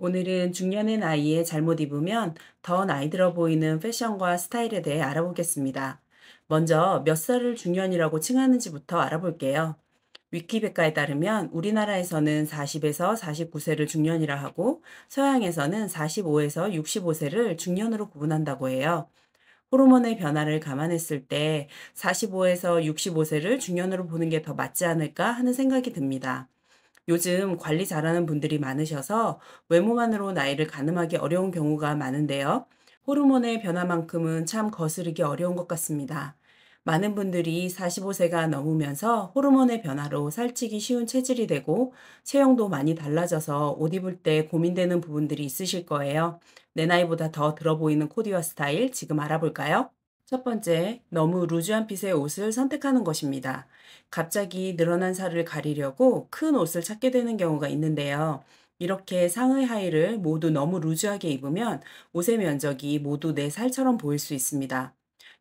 오늘은 중년의 나이에 잘못 입으면 더 나이 들어 보이는 패션과 스타일에 대해 알아보겠습니다. 먼저 몇 살을 중년이라고 칭하는지부터 알아볼게요. 위키백과에 따르면 우리나라에서는 40에서 49세를 중년이라 하고 서양에서는 45에서 65세를 중년으로 구분한다고 해요. 호르몬의 변화를 감안했을 때 45에서 65세를 중년으로 보는 게 더 맞지 않을까 하는 생각이 듭니다. 요즘 관리 잘하는 분들이 많으셔서 외모만으로 나이를 가늠하기 어려운 경우가 많은데요. 호르몬의 변화만큼은 참 거스르기 어려운 것 같습니다. 많은 분들이 45세가 넘으면서 호르몬의 변화로 살찌기 쉬운 체질이 되고 체형도 많이 달라져서 옷 입을 때 고민되는 부분들이 있으실 거예요. 내 나이보다 더 들어 보이는 코디와 스타일 지금 알아볼까요? 첫 번째, 너무 루즈한 핏의 옷을 선택하는 것입니다. 갑자기 늘어난 살을 가리려고 큰 옷을 찾게 되는 경우가 있는데요. 이렇게 상의 하의를 모두 너무 루즈하게 입으면 옷의 면적이 모두 내 살처럼 보일 수 있습니다.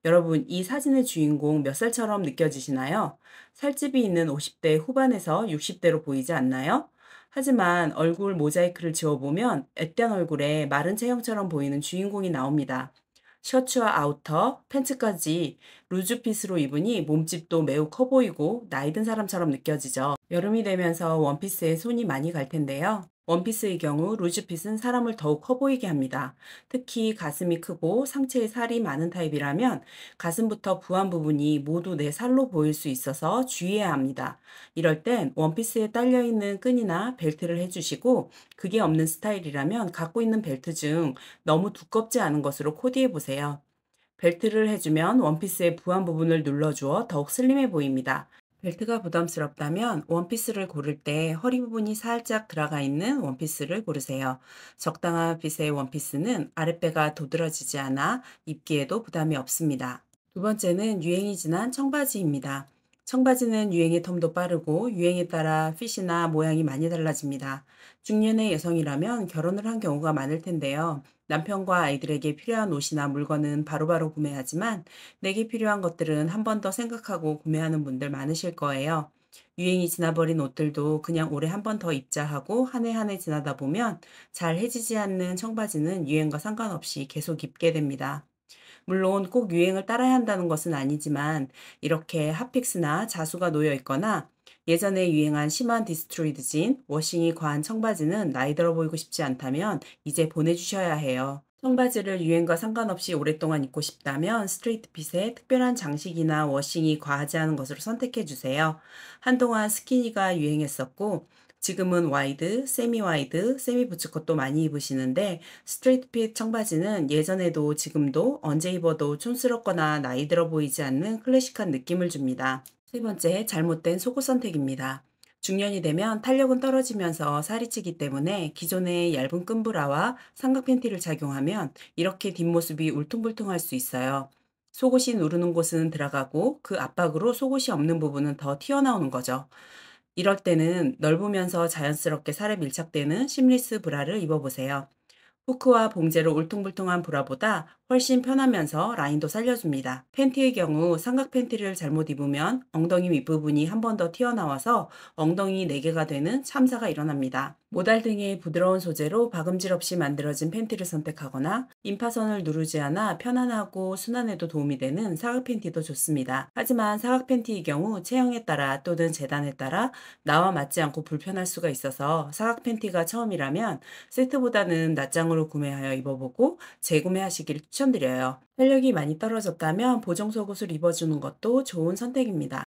여러분, 이 사진의 주인공 몇 살처럼 느껴지시나요? 살집이 있는 50대 후반에서 60대로 보이지 않나요? 하지만 얼굴 모자이크를 지워보면 앳된 얼굴에 마른 체형처럼 보이는 주인공이 나옵니다. 셔츠와 아우터, 팬츠까지 루즈핏으로 입으니 몸집도 매우 커 보이고 나이든 사람처럼 느껴지죠. 여름이 되면서 원피스에 손이 많이 갈 텐데요. 원피스의 경우 루즈핏은 사람을 더욱 커 보이게 합니다. 특히 가슴이 크고 상체에 살이 많은 타입이라면 가슴부터 부한 부분이 모두 내 살로 보일 수 있어서 주의해야 합니다. 이럴 땐 원피스에 딸려있는 끈이나 벨트를 해주시고 그게 없는 스타일이라면 갖고 있는 벨트 중 너무 두껍지 않은 것으로 코디해보세요. 벨트를 해주면 원피스의 부한 부분을 눌러주어 더욱 슬림해 보입니다. 벨트가 부담스럽다면 원피스를 고를 때 허리 부분이 살짝 들어가 있는 원피스를 고르세요. 적당한 빗의 원피스는 아랫배가 도드라지지 않아 입기에도 부담이 없습니다. 두 번째는 유행이 지난 청바지입니다. 청바지는 유행의 텀도 빠르고 유행에 따라 핏이나 모양이 많이 달라집니다. 중년의 여성이라면 결혼을 한 경우가 많을 텐데요. 남편과 아이들에게 필요한 옷이나 물건은 바로바로 구매하지만 내게 필요한 것들은 한 번 더 생각하고 구매하는 분들 많으실 거예요. 유행이 지나버린 옷들도 그냥 올해 한 번 더 입자 하고 한 해 한 해 지나다 보면 잘 해지지 않는 청바지는 유행과 상관없이 계속 입게 됩니다. 물론 꼭 유행을 따라야 한다는 것은 아니지만 이렇게 핫픽스나 자수가 놓여 있거나 예전에 유행한 심한 디스트로이드 진, 워싱이 과한 청바지는 나이 들어 보이고 싶지 않다면 이제 보내주셔야 해요. 청바지를 유행과 상관없이 오랫동안 입고 싶다면 스트레이트 핏의 특별한 장식이나 워싱이 과하지 않은 것으로 선택해 주세요. 한동안 스키니가 유행했었고 지금은 와이드, 세미 와이드, 세미 부츠컷도 많이 입으시는데 스트레이트 핏 청바지는 예전에도 지금도 언제 입어도 촌스럽거나 나이 들어 보이지 않는 클래식한 느낌을 줍니다. 세 번째, 잘못된 속옷 선택입니다. 중년이 되면 탄력은 떨어지면서 살이 찌기 때문에 기존의 얇은 끈브라와 삼각 팬티를 착용하면 이렇게 뒷모습이 울퉁불퉁할 수 있어요. 속옷이 누르는 곳은 들어가고 그 압박으로 속옷이 없는 부분은 더 튀어나오는 거죠. 이럴 때는 넓으면서 자연스럽게 살에 밀착되는 심리스 브라를 입어보세요. 포크와 봉제로 울퉁불퉁한 브라보다 훨씬 편하면서 라인도 살려줍니다. 팬티의 경우 삼각 팬티를 잘못 입으면 엉덩이 윗부분이 한 번 더 튀어나와서 엉덩이 4개가 되는 참사가 일어납니다. 모달 등의 부드러운 소재로 박음질 없이 만들어진 팬티를 선택하거나 인파선을 누르지 않아 편안하고 순환에도 도움이 되는 사각 팬티도 좋습니다. 하지만 사각 팬티의 경우 체형에 따라 또는 재단에 따라 나와 맞지 않고 불편할 수가 있어서 사각 팬티가 처음이라면 세트보다는 낮장으로 보정으로 구매하여 입어보고 재구매하시길 추천드려요. 활력이 많이 떨어졌다면 보정속 옷을 입어주는 것도 좋은 선택입니다.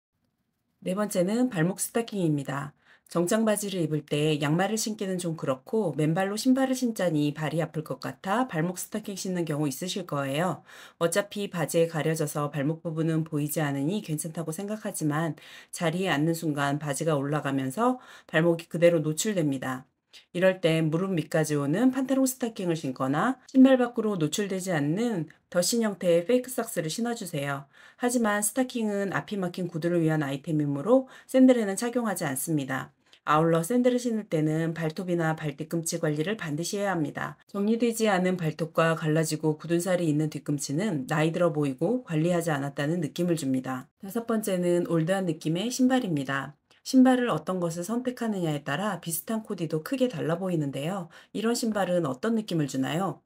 네 번째는 발목 스타킹입니다. 정장 바지를 입을 때 양말을 신기는 좀 그렇고 맨발로 신발을 신자니 발이 아플 것 같아 발목 스타킹 신는 경우 있으실 거예요. 어차피 바지에 가려져서 발목 부분은 보이지 않으니 괜찮다고 생각하지만 자리에 앉는 순간 바지가 올라가면서 발목이 그대로 노출됩니다. 이럴 때 무릎 밑까지 오는 판테론 스타킹을 신거나 신발 밖으로 노출되지 않는 더신 형태의 페이크 삭스를 신어주세요. 하지만 스타킹은 앞이 막힌 구두를 위한 아이템이므로 샌들에는 착용하지 않습니다. 아울러 샌들을 신을 때는 발톱이나 발 뒤꿈치 관리를 반드시 해야 합니다. 정리되지 않은 발톱과 갈라지고 굳은 살이 있는 뒤꿈치는 나이 들어 보이고 관리하지 않았다는 느낌을 줍니다. 다섯 번째는 올드한 느낌의 신발입니다. 신발을 어떤 것을 선택하느냐에 따라 비슷한 코디도 크게 달라 보이는데요. 이런 신발은 어떤 느낌을 주나요?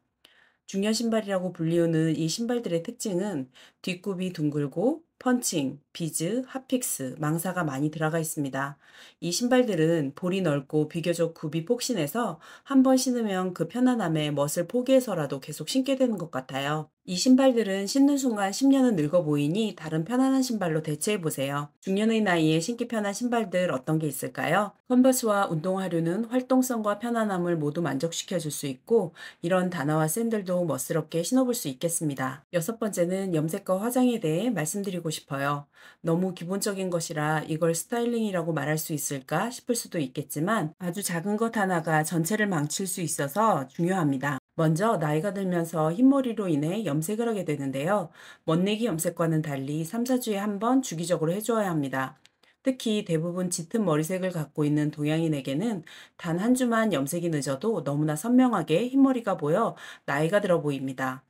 중년 신발이라고 불리우는 이 신발들의 특징은 뒷굽이 둥글고 펀칭, 비즈, 핫픽스, 망사가 많이 들어가 있습니다. 이 신발들은 볼이 넓고 비교적 굽이 폭신해서 한 번 신으면 그 편안함에 멋을 포기해서라도 계속 신게 되는 것 같아요. 이 신발들은 신는 순간 10년은 늙어 보이니 다른 편안한 신발로 대체해 보세요. 중년의 나이에 신기 편한 신발들 어떤 게 있을까요? 컨버스와 운동화류는 활동성과 편안함을 모두 만족시켜 줄 수 있고 이런 단화와 샌들도 멋스럽게 신어볼 수 있겠습니다. 여섯 번째는 염색과 화장에 대해 말씀드리고 싶어요. 너무 기본적인 것이라 이걸 스타일링이라고 말할 수 있을까 싶을 수도 있겠지만 아주 작은 것 하나가 전체를 망칠 수 있어서 중요합니다. 먼저 나이가 들면서 흰머리로 인해 염색을 하게 되는데요. 멋내기 염색과는 달리 3, 4주에 한 번 주기적으로 해줘야 합니다. 특히 대부분 짙은 머리색을 갖고 있는 동양인에게는 단 한 주만 염색이 늦어도 너무나 선명하게 흰머리가 보여 나이가 들어 보입니다.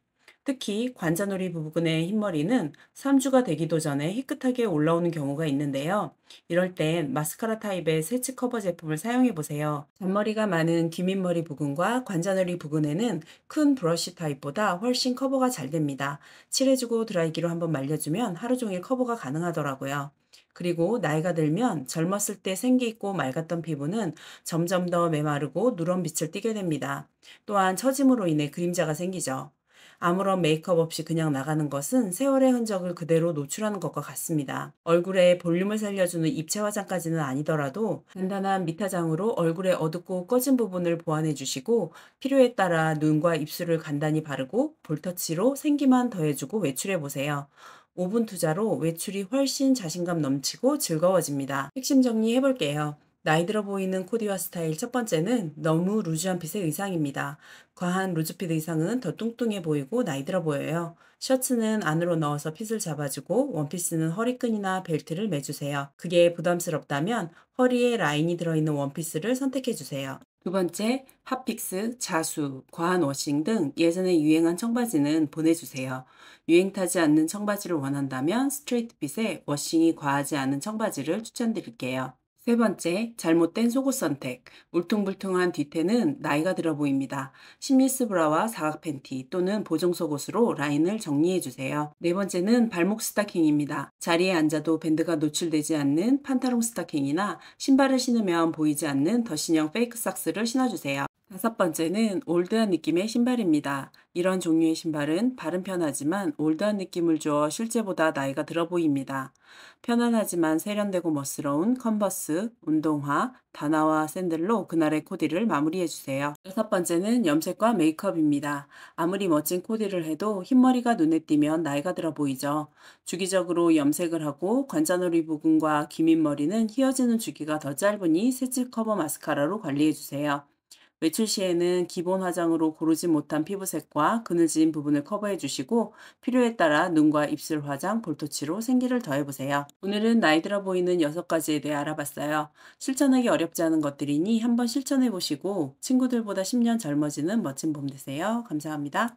특히 관자놀이 부분의 흰머리는 3주가 되기도 전에 희끗하게 올라오는 경우가 있는데요. 이럴 땐 마스카라 타입의 세치 커버 제품을 사용해 보세요. 잔머리가 많은 기민머리 부분과 관자놀이 부분에는 큰 브러쉬 타입보다 훨씬 커버가 잘 됩니다. 칠해주고 드라이기로 한번 말려주면 하루 종일 커버가 가능하더라고요. 그리고 나이가 들면 젊었을 때 생기있고 맑았던 피부는 점점 더 메마르고 누런 빛을 띠게 됩니다. 또한 처짐으로 인해 그림자가 생기죠. 아무런 메이크업 없이 그냥 나가는 것은 세월의 흔적을 그대로 노출하는 것과 같습니다. 얼굴에 볼륨을 살려주는 입체 화장까지는 아니더라도 간단한 밑화장으로 얼굴의 어둡고 꺼진 부분을 보완해 주시고 필요에 따라 눈과 입술을 간단히 바르고 볼터치로 생기만 더해주고 외출해 보세요. 5분 투자로 외출이 훨씬 자신감 넘치고 즐거워집니다. 핵심 정리해 볼게요. 나이 들어 보이는 코디와 스타일 첫 번째는 너무 루즈한 핏의 의상입니다. 과한 루즈핏 의상은 더 뚱뚱해 보이고 나이 들어 보여요. 셔츠는 안으로 넣어서 핏을 잡아주고 원피스는 허리끈이나 벨트를 매주세요. 그게 부담스럽다면 허리에 라인이 들어있는 원피스를 선택해주세요. 두 번째, 핫픽스, 자수, 과한 워싱 등 예전에 유행한 청바지는 보내주세요. 유행 타지 않는 청바지를 원한다면 스트레이트 핏에 워싱이 과하지 않은 청바지를 추천드릴게요. 세 번째, 잘못된 속옷 선택. 울퉁불퉁한 뒤태는 나이가 들어 보입니다. 심미스 브라와 사각 팬티 또는 보정 속옷으로 라인을 정리해 주세요. 네 번째는 발목 스타킹입니다. 자리에 앉아도 밴드가 노출되지 않는 판타롱 스타킹이나 신발을 신으면 보이지 않는 더신형 페이크 삭스를 신어주세요. 다섯 번째는 올드한 느낌의 신발입니다. 이런 종류의 신발은 발은 편하지만 올드한 느낌을 주어 실제보다 나이가 들어 보입니다. 편안하지만 세련되고 멋스러운 컨버스, 운동화, 단화와 샌들로 그날의 코디를 마무리해주세요. 여섯 번째는 염색과 메이크업입니다. 아무리 멋진 코디를 해도 흰머리가 눈에 띄면 나이가 들어 보이죠. 주기적으로 염색을 하고 관자놀이 부분과 기민머리는 휘어지는 주기가 더 짧으니 새집 커버 마스카라로 관리해주세요. 외출 시에는 기본 화장으로 고르지 못한 피부색과 그늘진 부분을 커버해 주시고 필요에 따라 눈과 입술 화장, 볼터치로 생기를 더해보세요. 오늘은 나이 들어 보이는 6가지에 대해 알아봤어요. 실천하기 어렵지 않은 것들이니 한번 실천해보시고 친구들보다 10년 젊어지는 멋진 봄 되세요. 감사합니다.